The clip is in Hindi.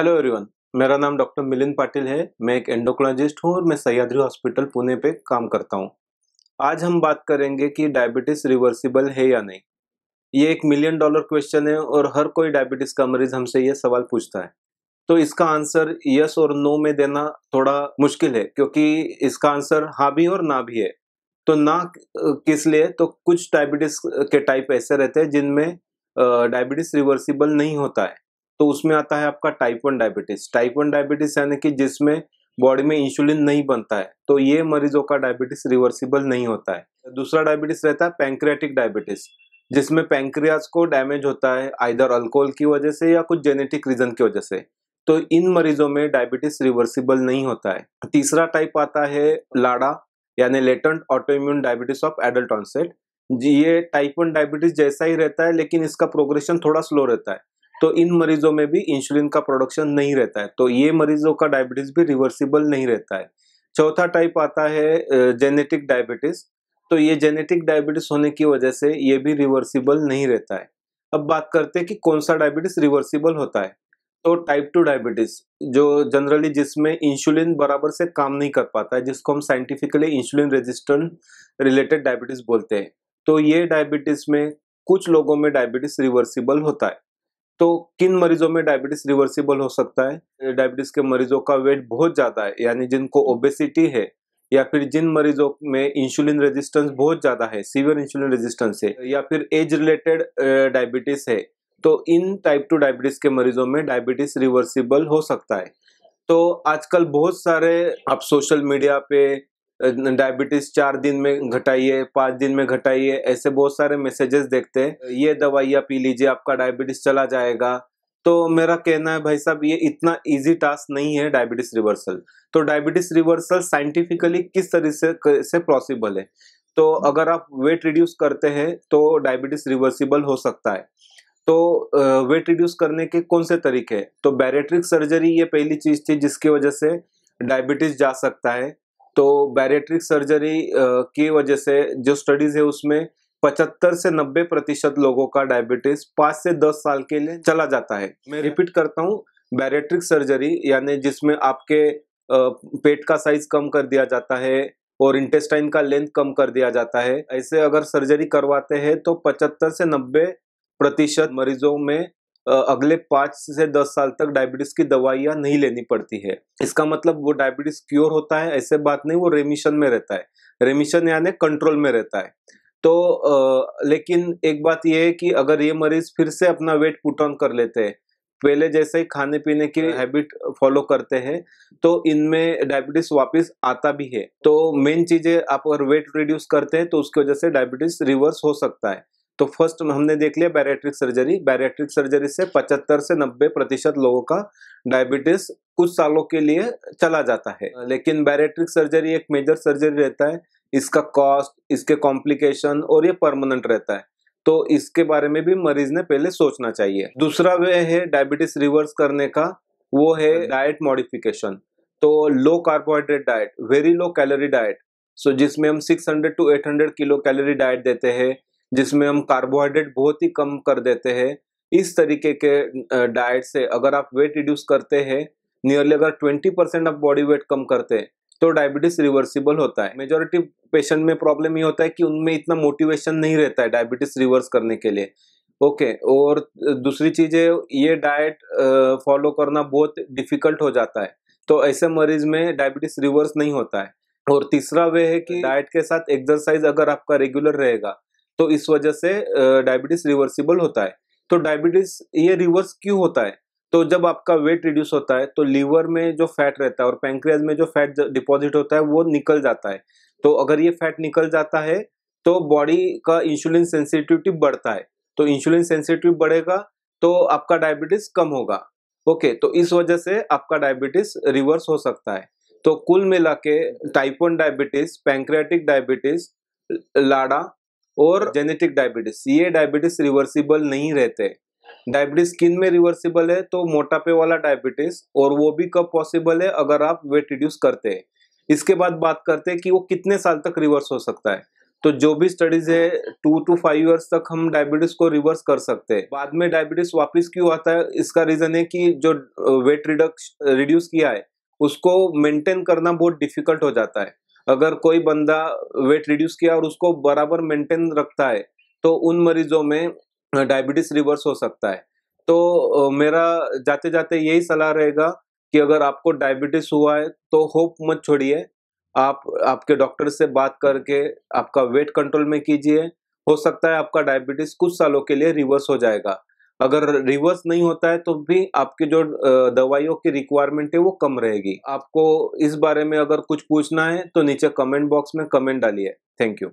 हेलो एवरीवन मेरा नाम डॉक्टर मिलिन पाटिल है मैं एक एंडोक्रोलॉजिस्ट हूँ और मैं सयाद्री हॉस्पिटल पुणे पे काम करता हूँ आज हम बात करेंगे कि डायबिटीज़ रिवर्सिबल है या नहीं ये एक मिलियन डॉलर क्वेश्चन है और हर कोई डायबिटीज़ का मरीज हमसे ये सवाल पूछता है तो इसका आंसर यस और नो में देना थोड़ा मुश्किल है क्योंकि इसका आंसर हाँ भी और ना भी है तो ना किस लिए तो कुछ डायबिटीज़ के टाइप ऐसे रहते हैं जिनमें डायबिटीज़ रिवर्सिबल नहीं होता है तो उसमें आता है आपका type one diabetes type one diabetes यानी कि जिसमें बॉडी में इंसुलिन नहीं बनता है तो ये मरीजों का डायबिटीज रिवर्सिबल नहीं होता है दूसरा डायबिटीज रहता है पैंक्रियाटिक डायबिटीज जिसमें पैंक्रियाज को डैमेज होता है आइधर अल्कोहल की वजह से या कुछ जेनेटिक रीजन की वजह से तो इन मरीजों में डायबिटीज रिवर्सिबल नहीं होता है तीसरा टाइप आता है लाडा यानी latent autoimmune diabetes of adult onset ये टाइप वन डायबिटीज जैसा ही रहता है लेकिन इसका प्रोग्रेशन थोड़ा स्लो रहता है तो इन मरीजों में भी इंसुलिन का प्रोडक्शन नहीं रहता है तो ये मरीजों का डायबिटीज भी रिवर्सिबल नहीं रहता है चौथा टाइप आता है जेनेटिक डायबिटीज तो ये जेनेटिक डायबिटीज होने की वजह से ये भी रिवर्सिबल नहीं रहता है अब बात करते हैं कि कौन सा डायबिटीज रिवर्सिबल होता है तो टाइप टू डायबिटीज जो जनरली जिसमें इंसुलिन बराबर से काम नहीं कर पाता है जिसको हम scientifically insulin resistant related diabetes बोलते हैं तो ये डायबिटीज में कुछ लोगों में डायबिटीज रिवर्सिबल होता है तो किन मरीजों में डायबिटीज रिवर्सिबल हो सकता है डायबिटीज के मरीजों का वेट बहुत ज़्यादा है यानी जिनको ओबेसिटी है या फिर जिन मरीजों में इंसुलिन रेजिस्टेंस बहुत ज़्यादा है सीवियर इंसुलिन रेजिस्टेंस है या फिर एज रिलेटेड डायबिटीज़ है तो इन टाइप टू डायबिटीज़ के मरीजों में डायबिटीज़ रिवर्सिबल हो सकता है तो आजकल बहुत सारे आप सोशल मीडिया पे डायबिटीज़ चार दिन में घटाइए पाँच दिन में घटाइए ऐसे बहुत सारे मैसेजेस देखते हैं ये दवाइयाँ पी लीजिए आपका डायबिटीज़ चला जाएगा तो मेरा कहना है भाई साहब ये इतना इजी टास्क नहीं है डायबिटीज़ रिवर्सल तो डायबिटीज़ रिवर्सल साइंटिफिकली किस तरह से से पॉसिबल है तो अगर आप वेट रिड्यूस करते हैं तो डायबिटीज़ रिवर्सिबल हो सकता है तो वेट रिड्यूस करने के कौन से तरीके हैं तो बैरेट्रिक सर्जरी ये पहली चीज़ थी जिसकी वजह से डायबिटीज़ जा सकता है तो बैरेट्रिक सर्जरी की वजह से जो स्टडीज है उसमें 75 से 90 प्रतिशत लोगों का डायबिटीज 5 से 10 साल के लिए चला जाता है मैं रिपीट करता हूँ बैरेट्रिक सर्जरी यानी जिसमें आपके पेट का साइज कम कर दिया जाता है और इंटेस्टाइन का लेंथ कम कर दिया जाता है ऐसे अगर सर्जरी करवाते हैं तो 75 से 90 प्रतिशत मरीजों में अगले पाँच से दस साल तक डायबिटीज़ की दवाइयाँ नहीं लेनी पड़ती है इसका मतलब वो डायबिटीज़ क्योर होता है ऐसे बात नहीं वो रेमिशन में रहता है रेमिशन यानी कंट्रोल में रहता है तो आ, लेकिन एक बात यह है कि अगर ये मरीज फिर से अपना वेट पुट ऑन कर लेते हैं पहले जैसे ही खाने पीने की हैबिट फॉलो करते हैं तो इनमें डायबिटीज वापस आता भी है तो मेन चीजें आप अगर वेट रिड्यूस करते हैं तो उसकी वजह से डायबिटीज रिवर्स हो सकता है तो फर्स्ट हमने देख लिया बैरेट्रिक सर्जरी बैरेट्रिक सर्जरी से 75 से 90 प्रतिशत लोगों का डायबिटीज कुछ सालों के लिए चला जाता है लेकिन बैरेट्रिक सर्जरी एक मेजर सर्जरी रहता है इसका कॉस्ट इसके कॉम्प्लिकेशन और ये परमानेंट रहता है तो इसके बारे में भी मरीज ने पहले सोचना चाहिए दूसरा वे है डायबिटीज रिवर्स करने का वो है डाइट हाँ मॉडिफिकेशन तो low carbohydrate diet very low calorie diet so जिसमें हम 600 टू 800 किलो कैलोरी डाइट देते हैं जिसमें हम कार्बोहाइड्रेट बहुत ही कम कर देते हैं इस तरीके के डाइट से अगर आप वेट रिड्यूस करते हैं नियरली अगर 20 परसेंट आप बॉडी वेट कम करते हैं तो डायबिटीज रिवर्सिबल होता है मेजोरिटी पेशेंट में प्रॉब्लम ये होता है कि उनमें इतना मोटिवेशन नहीं रहता है डायबिटीज रिवर्स करने के लिए ओके okay, और दूसरी चीज़ है ये डाइट फॉलो करना बहुत डिफिकल्ट हो जाता है तो ऐसे मरीज में डायबिटीज रिवर्स नहीं होता है और तीसरा वे है कि डाइट के साथ एक्सरसाइज अगर आपका रेगुलर रहेगा तो इस वजह से डायबिटीज रिवर्सिबल होता है तो डायबिटीज ये रिवर्स क्यों होता है तो जब आपका वेट रिड्यूस होता है तो लीवर में जो फैट रहता है और पैंक्रियाज में जो फैट डिपॉजिट होता है वो निकल जाता है तो अगर ये फैट निकल जाता है तो बॉडी का इंसुलिन सेंसिटिविटी बढ़ता है तो इंसुलिन सेंसिटिव बढ़ेगा तो आपका डायबिटीज कम होगा ओके तो इस वजह से आपका डायबिटीज रिवर्स हो सकता है तो कुल मिला के type one diabetes pancreatic diabetes LADA और जेनेटिक डायबिटीज ये डायबिटीज रिवर्सिबल नहीं रहते डायबिटीज स्किन में रिवर्सिबल है तो मोटापे वाला डायबिटीज और वो भी कब पॉसिबल है अगर आप वेट रिड्यूस करते हैं इसके बाद बात करते हैं कि वो कितने साल तक रिवर्स हो सकता है तो जो भी स्टडीज है टू टू फाइव ईयर्स तक हम डायबिटीज को रिवर्स कर सकते हैं बाद में डायबिटीज वापस क्यों आता है इसका रीजन है कि जो वेट रिडक्श रिड्यूस किया है उसको मेंटेन करना बहुत डिफिकल्ट हो जाता है अगर कोई बंदा वेट रिड्यूस किया और उसको बराबर मेंटेन रखता है तो उन मरीजों में डायबिटीज रिवर्स हो सकता है तो मेरा जाते जाते यही सलाह रहेगा कि अगर आपको डायबिटीज हुआ है तो होप मत छोड़िए आप आपके डॉक्टर से बात करके आपका वेट कंट्रोल में कीजिए हो सकता है आपका डायबिटीज कुछ सालों के लिए रिवर्स हो जाएगा अगर रिवर्स नहीं होता है तो भी आपकी जो दवाइयों की रिक्वायरमेंट है वो कम रहेगी आपको इस बारे में अगर कुछ पूछना है तो नीचे कमेंट बॉक्स में कमेंट डालिए थैंक यू